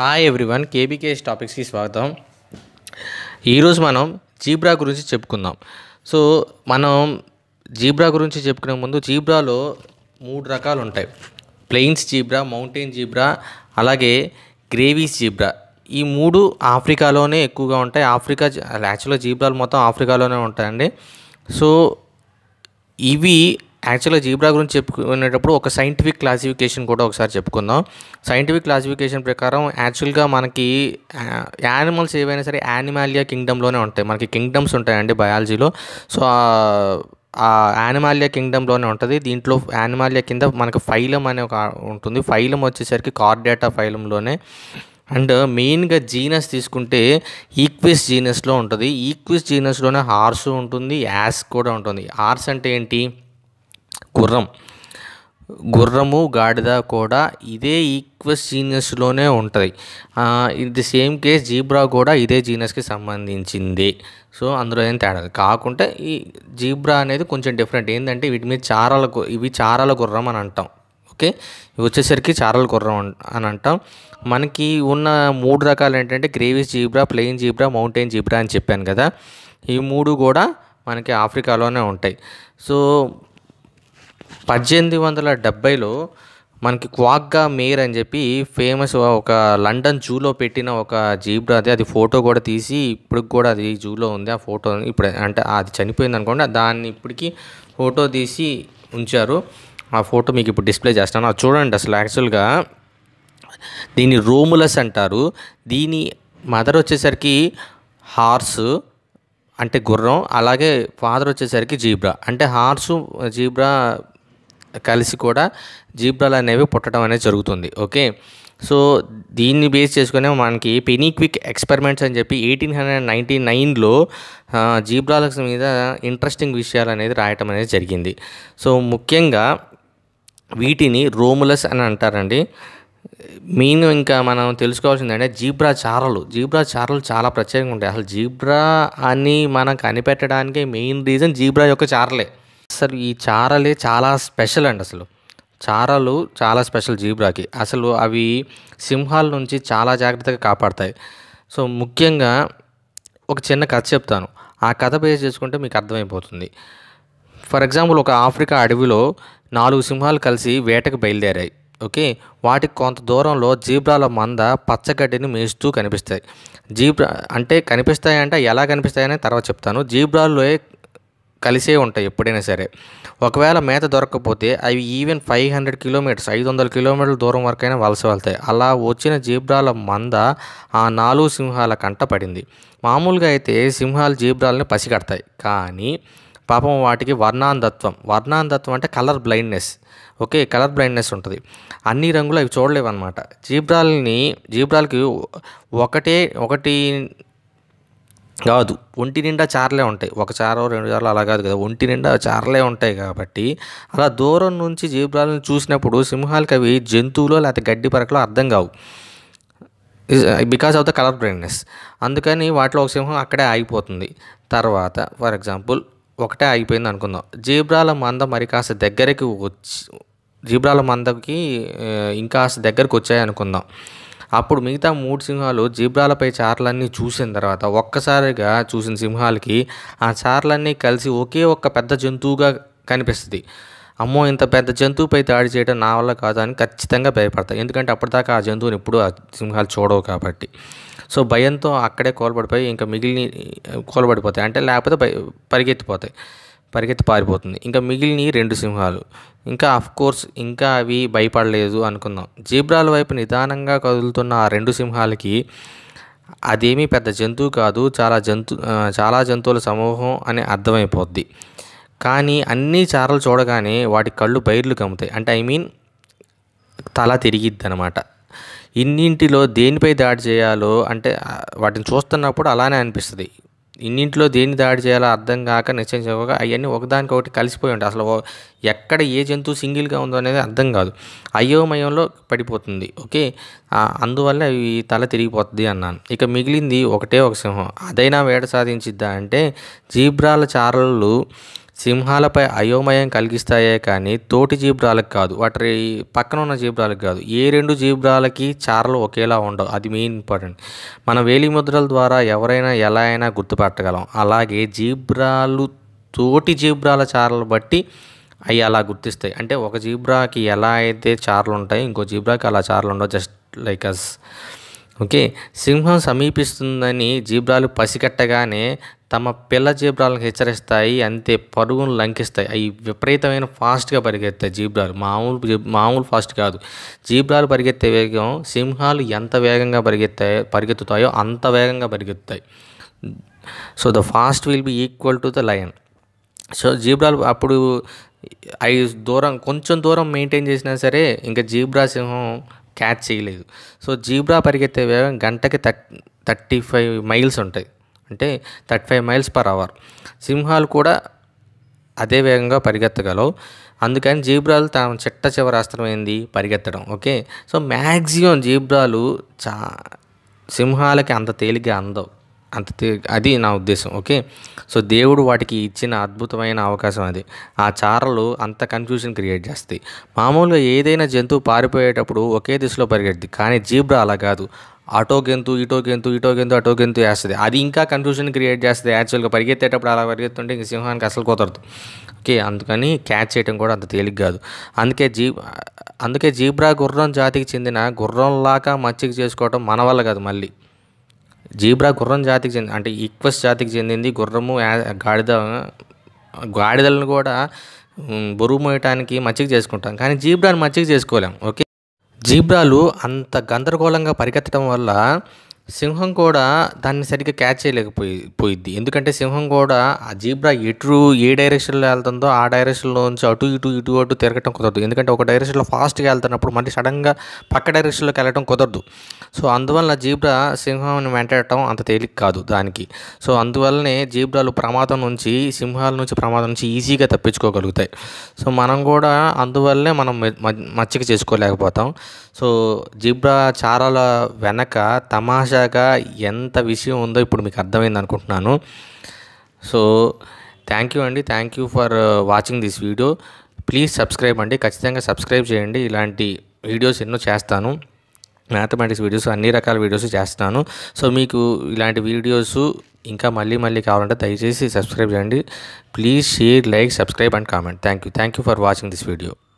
hi everyone KBK టాపిక్స్కి స్వాగతం ఈరోజు మనం జీబ్రా గురించి చెప్పుకుందాం సో మనం జీబ్రా గురించి చెప్పుకునే ముందు జీబ్రాలో మూడు రకాలు ఉంటాయి ప్లెయిన్స్ జీబ్రా మౌంటైన్ జీబ్రా అలాగే గ్రేవీస్ జీబ్రా ఈ మూడు ఆఫ్రికాలోనే ఎక్కువగా ఉంటాయి ఆఫ్రికా యాక్చువల్గా జీబ్రాలు మొత్తం ఆఫ్రికాలోనే ఉంటాయండి సో ఇవి యాక్చువల్గా జీబ్రా గురించి చెప్పుకునేటప్పుడు ఒక సైంటిఫిక్ క్లాసిఫికేషన్ కూడా ఒకసారి చెప్పుకుందాం సైంటిఫిక్ క్లాసిఫికేషన్ ప్రకారం యాక్చువల్గా మనకి యానిమల్స్ ఏవైనా సరే యానిమాలియా కింగ్డమ్లోనే ఉంటాయి మనకి కింగ్డమ్స్ ఉంటాయండి బయాలజీలో సో ఆ యానిమాలియా కింగ్డమ్లోనే ఉంటుంది దీంట్లో యానిమాలియా కింద మనకి ఫైలం అనే ఒక ఉంటుంది ఫైలం వచ్చేసరికి కార్డేటా ఫైలంలోనే అండ్ మెయిన్గా జీనస్ తీసుకుంటే ఈక్విస్ జీనస్లో ఉంటుంది ఈక్విస్ జీనస్లోనే హార్స్ ఉంటుంది యాస్ కూడా ఉంటుంది హార్స్ అంటే ఏంటి గుర్రం గుర్రము గాడిద కూడా ఇదే ఈక్వస్ జీనియస్లోనే ఉంటుంది ఇది సేమ్ కేస్ జీబ్రా కూడా ఇదే జీనస్కి సంబంధించింది సో అందులో ఏం తేడా కాకుంటే ఈ జీబ్రా అనేది కొంచెం డిఫరెంట్ ఏంటంటే వీటి మీద చారాల ఇవి చారాల గుర్రం అని అంటాం ఓకే ఇవి వచ్చేసరికి చారల గుర్రం అని అంటాం మనకి ఉన్న మూడు రకాలు ఏంటంటే Grevy's zebra plain zebra mountain zebra అని చెప్పాను కదా ఈ మూడు కూడా మనకి ఆఫ్రికాలోనే ఉంటాయి సో పద్దెనిమిది వందల డెబ్భైలో మనకి క్వాగ్గా మేర్ అని చెప్పి ఫేమస్ ఒక లండన్ జూలో పెట్టిన ఒక జీబ్రా అది అది ఫోటో కూడా తీసి ఇప్పుడు కూడా అది జూలో ఉంది ఆ ఫోటో ఇప్పుడు అంటే అది చనిపోయింది అనుకోండి దాన్ని ఇప్పటికీ ఫోటో తీసి ఉంచారు ఆ ఫోటో మీకు ఇప్పుడు డిస్ప్లే చేస్తాను అది చూడండి అసలు యాక్చువల్గా దీన్ని రోములస్ అంటారు దీని మదర్ వచ్చేసరికి హార్స్ అంటే గుర్రం అలాగే ఫాదర్ వచ్చేసరికి జీబ్రా అంటే హార్సు జీబ్రా కలిసి కూడా జీబ్రాలు అనేవి పుట్టడం అనేది జరుగుతుంది ఓకే సో దీన్ని బేస్ చేసుకునే మనకి పెనీక్విక్ ఎక్స్పెరిమెంట్స్ అని చెప్పి ఎయిటీన్ హండ్రెడ్ నైంటీ నైన్లో జీబ్రాలక్స్ మీద ఇంట్రెస్టింగ్ విషయాలు అనేది రాయటం అనేది జరిగింది సో ముఖ్యంగా వీటిని రోములస్ అని అంటారండి మెయిన్ ఇంకా మనం తెలుసుకోవాల్సింది అంటే జీబ్రా చారలు జీబ్రా చారలు చాలా ప్రత్యేకంగా ఉంటాయి అసలు జీబ్రా అని మనం కనిపెట్టడానికి మెయిన్ రీజన్ జీబ్రా యొక్క చారలే అసలు ఈ చారలే చాలా స్పెషల్ అండి అసలు చారలు చాలా స్పెషల్ జీబ్రాకి అసలు అవి సింహాల నుంచి చాలా జాగ్రత్తగా కాపాడతాయి సో ముఖ్యంగా ఒక చిన్న కథ చెప్తాను ఆ కథ బేస్ చేసుకుంటే మీకు అర్థమైపోతుంది ఫర్ ఎగ్జాంపుల్ ఒక ఆఫ్రికా అడవిలో నాలుగు సింహాలు కలిసి వేటకు బయలుదేరాయి ఓకే వాటికి కొంత దూరంలో జీబ్రాల మంద పచ్చగడ్డిని మేస్తూ కనిపిస్తాయి జీబ్రా అంటే కనిపిస్తాయంటే ఎలా కనిపిస్తాయనే తర్వాత చెప్తాను జీబ్రాల్లో కలిసే ఉంటాయి ఎప్పుడైనా సరే ఒకవేళ మేత దొరకకపోతే అవి ఈవెన్ ఫైవ్ హండ్రెడ్ కిలోమీటర్స్ ఐదు వందల కిలోమీటర్ల దూరం వరకైనా వలస వెళ్తాయి అలా వచ్చిన జీబ్రాల మంద ఆ నాలుగు సింహాల కంట పడింది మామూలుగా అయితే సింహాలు జీబ్రాలని పసిగడతాయి కానీ పాపం వాటికి వర్ణాంధత్వం వర్ణాంధత్వం అంటే colour blindness okay colour blindness ఉంటుంది అన్ని రంగులు అవి చూడలేవు అనమాట జీబ్రాల్ని జీబ్రాల్కి ఒకటే ఒకటి కాదు ఒంటి నిండా చారలే ఉంటాయి ఒక చారో రెండు చారలు అలా కాదు కదా ఒంటి నిండా చారలే ఉంటాయి కాబట్టి అలా దూరం నుంచి జీబ్రాలను చూసినప్పుడు సింహాలకి అవి జంతువులు లేకపోతే గడ్డి పరకలో అర్థం కావు because of the colour blindness అందుకని వాటిలో ఒక సింహం అక్కడే ఆగిపోతుంది తర్వాత ఫర్ ఎగ్జాంపుల్ ఒకటే ఆగిపోయింది అనుకుందాం జీబ్రాల మంద మరి కాస్త దగ్గరికి వచ్చి జీబ్రాల మందకి uh, ఇంకా దగ్గరికి వచ్చాయి అనుకుందాం అప్పుడు మిగతా మూడు సింహాలు జీబ్రాలపై చార్లన్నీ చూసిన తర్వాత ఒక్కసారిగా చూసిన సింహాలకి ఆ చార్లన్నీ కలిసి ఒకే ఒక్క పెద్ద జంతువుగా కనిపిస్తుంది అమ్మో ఇంత పెద్ద జంతువుపై దాడి చేయడం నా వల్ల కాదు అని ఖచ్చితంగా భయపడతాయి ఎందుకంటే అప్పటిదాకా ఆ జంతువుని ఎప్పుడు ఆ సింహాలు చూడవు కాబట్టి సో భయంతో అక్కడే కోల్పడిపోయి ఇంకా మిగిలిన కోల్పడిపోతాయి అంటే లేకపోతే పరిగెత్తిపోతాయి పరిగెత్తి పారిపోతుంది ఇంకా మిగిలిన రెండు సింహాలు ఇంకా కోర్స్ ఇంకా అవి భయపడలేదు అనుకుందాం జీబ్రాల వైపు నిదానంగా కదులుతున్న ఆ రెండు సింహాలకి అదేమీ పెద్ద జంతువు కాదు చాలా జంతు చాలా జంతువుల సమూహం అని అర్థమైపోద్ది కానీ అన్ని చారలు చూడగానే వాటి కళ్ళు బైర్లు కమ్ముతాయి అంటే ఐ మీన్ తల తిరిగిద్ది అనమాట ఇన్నింటిలో దేనిపై దాడి చేయాలో అంటే వాటిని చూస్తున్నప్పుడు అలానే అనిపిస్తుంది ఇన్నింట్లో దేన్ని దాడి చేయాలో అర్థం కాక నిశ్చయించగా అవన్నీ ఒకదానికొకటి కలిసిపోయి ఉంటాయి అసలు ఎక్కడ ఏ జంతువు సింగిల్గా ఉందో అనేది అర్థం కాదు అయోమయంలో పడిపోతుంది ఓకే అందువల్ల ఈ తల తిరిగిపోతుంది అన్నాను ఇక మిగిలింది ఒకటే ఒక సింహం అదైనా వేట సాధించిద్దా అంటే జీబ్రాల చారలు సింహాలపై అయోమయం కలిగిస్తాయే కానీ తోటి జీబ్రాలకు కాదు వాటి పక్కన ఉన్న జీబ్రాలకు కాదు ఏ రెండు జీబ్రాలకి చారలు ఒకేలా ఉండవు అది మెయిన్ ఇంపార్టెంట్ మన వేలి ముద్రల ద్వారా ఎవరైనా ఎలా అయినా గుర్తుపట్టగలం అలాగే జీబ్రాలు తోటి జీబ్రాల చారలు బట్టి అవి అలా గుర్తిస్తాయి అంటే ఒక జీబ్రాకి ఎలా అయితే చార్లు ఉంటాయి ఇంకో జీబ్రాకి అలా చార్లు ఉండవు జస్ట్ లైక్ అస్ ఓకే సింహం సమీపిస్తుందని జీబ్రాలు పసిగట్టగానే తమ పిల్ల జీబ్రాలను హెచ్చరిస్తాయి అంతే పరుగును లంకిస్తాయి అవి విపరీతమైన ఫాస్ట్గా పరిగెత్తాయి జీబ్రాలు మామూలు మామూలు ఫాస్ట్ కాదు జీబ్రాలు పరిగెత్తే వేగం సింహాలు ఎంత వేగంగా పరిగెత్తాయో పరిగెత్తుతాయో అంత వేగంగా పరిగెత్తాయి so the fast will be equal to the lion so జీబ్రాలు అప్పుడు ఐదు దూరం కొంచెం దూరం మెయింటైన్ చేసినా సరే ఇంకా జీబ్రా సింహం క్యాచ్ చేయలేదు సో జీబ్రా పరిగెత్తే వేగం గంటకి థర్టీ ఫైవ్ మైల్స్ ఉంటాయి అంటే thirty five miles per hour సింహాలు కూడా అదే వేగంగా పరిగెత్తగలవు అందుకని జీబ్రాలు తాము చిట్ట చివరి అస్త్రం ఏంది పరిగెత్తడం ఓకే సో మ్యాక్సిమం జీబ్రాలు చా సింహాలకి అంత తేలిగ్గా అందవు అంత అది నా ఉద్దేశం ఓకే సో దేవుడు వాటికి ఇచ్చిన అద్భుతమైన అవకాశం అది ఆ చారలు అంత కన్ఫ్యూజన్ క్రియేట్ చేస్తాయి మామూలుగా ఏదైనా జంతువు పారిపోయేటప్పుడు ఒకే దిశలో పరిగెడుతుంది కానీ జీబ్రా అలా కాదు అటో గెంతు ఇటో గెంతు ఇటో గెంతు అటో గెంతు వేస్తుంది అది ఇంకా కన్ఫ్యూజన్ క్రియేట్ చేస్తుంది యాక్చువల్గా పరిగెత్తేటప్పుడు అలా పరిగెత్తుంటే ఇంక సింహానికి అసలు కుదరదు ఓకే అందుకని క్యాచ్ చేయడం కూడా అంత తేలిగ్ కాదు అందుకే జీ అందుకే జీబ్రా గుర్రం జాతికి చెందిన గుర్రంలాగా మచ్చిక చేసుకోవడం మన వల్ల కాదు మళ్ళీ జీబ్రా గుర్రం జాతికి చెంది అంటే ఈక్వస్ జాతికి చెందింది గుర్రము గాడిద గాడిదలను కూడా బరువు మోయటానికి మచ్చిక చేసుకుంటాం కానీ జీబ్రాని మచ్చిక చేసుకోలేం ఓకే జీబ్రాలు అంత గందరగోళంగా పరిగెత్తడం వల్ల సింహం కూడా దాన్ని సరిగ్గా క్యాచ్ చేయలేకపోయి పోయిద్ది ఎందుకంటే సింహం కూడా ఆ జీబ్రా ఎటు ఏ డైరెక్షన్లో వెళ్తుందో ఆ డైరెక్షన్లోంచి అటు ఇటు ఇటు అటు తిరగటం కుదరదు ఎందుకంటే ఒక డైరెక్షన్లో ఫాస్ట్గా వెళ్తున్నప్పుడు మళ్ళీ సడన్గా పక్క డైరెక్షన్లోకి వెళ్ళటం కుదరదు సో అందువల్ల జీబ్రా సింహం వెంటాడటం అంత తేలిక కాదు దానికి సో అందువల్లనే జీబ్రాలు ప్రమాదం నుంచి సింహాల నుంచి ప్రమాదం నుంచి ఈజీగా తప్పించుకోగలుగుతాయి సో మనం కూడా అందువల్లనే మనం మచ్చిక చేసుకోలేకపోతాం సో జీబ్రా చారాల వెనక తమాషా చేశాక ఎంత విషయం ఉందో ఇప్పుడు మీకు అర్థమైంది అనుకుంటున్నాను సో థ్యాంక్ యూ అండి thank you for watching this video please subscribe అండి ఖచ్చితంగా సబ్స్క్రైబ్ చేయండి ఇలాంటి వీడియోస్ ఎన్నో చేస్తాను మ్యాథమెటిక్స్ వీడియోస్ అన్ని రకాల వీడియోస్ చేస్తాను సో మీకు ఇలాంటి వీడియోస్ ఇంకా మళ్ళీ మళ్ళీ కావాలంటే దయచేసి సబ్స్క్రైబ్ చేయండి please share like subscribe and comment thank you thank you for watching this video